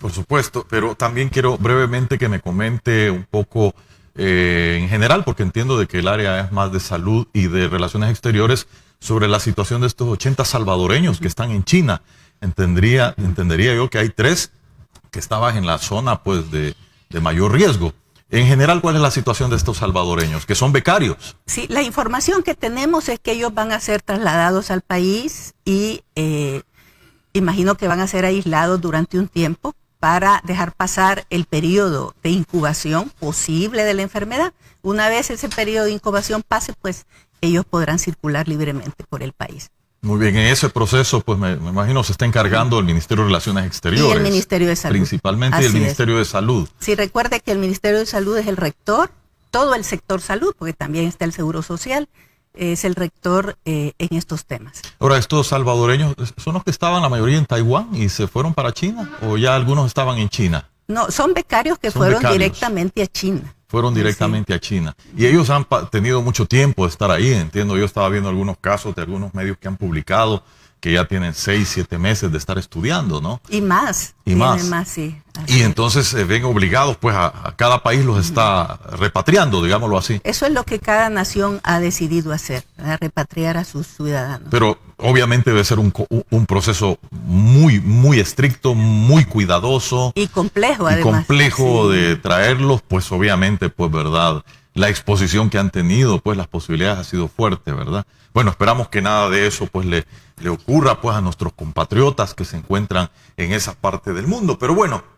Por supuesto, pero también quiero brevemente que me comente un poco eh, en general, porque entiendo de que el área es más de salud y de relaciones exteriores, sobre la situación de estos 80 salvadoreños que están en China. Entendría, entendería yo que hay tres que estaban en la zona pues de, mayor riesgo. En general, ¿cuál es la situación de estos salvadoreños que son becarios? Sí, la información que tenemos es que ellos van a ser trasladados al país y eh, imagino que van a ser aislados durante un tiempo para dejar pasar el periodo de incubación posible de la enfermedad. Una vez ese periodo de incubación pase, pues ellos podrán circular libremente por el país. Muy bien, en ese proceso, pues me, imagino se está encargando el Ministerio de Relaciones Exteriores. Y el Ministerio de Salud. Principalmente el Ministerio de Salud. Si recuerde que el Ministerio de Salud es el rector, todo el sector salud, porque también está el Seguro Social, es el rector eh, en estos temas. Ahora, ¿estos salvadoreños son los que estaban la mayoría en Taiwán y se fueron para China o ya algunos estaban en China? No, son becarios que fueron directamente a China. Fueron directamente a China. Y ellos han tenido mucho tiempo de estar ahí, entiendo. Yo estaba viendo algunos casos de algunos medios que han publicado que ya tienen seis, siete meses de estar estudiando, ¿no? Y más. Y más. sí. Y entonces se eh, ven obligados, pues, a, cada país los está repatriando, digámoslo así. Eso es lo que cada nación ha decidido hacer, eh, repatriar a sus ciudadanos. Pero obviamente debe ser un, proceso muy, muy estricto, muy cuidadoso. Y complejo, además. Y complejo de traerlos, pues, obviamente, pues, ¿verdad? la exposición que han tenido, pues las posibilidades ha sido fuerte, ¿verdad? Bueno, esperamos que nada de eso pues le, le ocurra pues a nuestros compatriotas que se encuentran en esa parte del mundo. Pero bueno,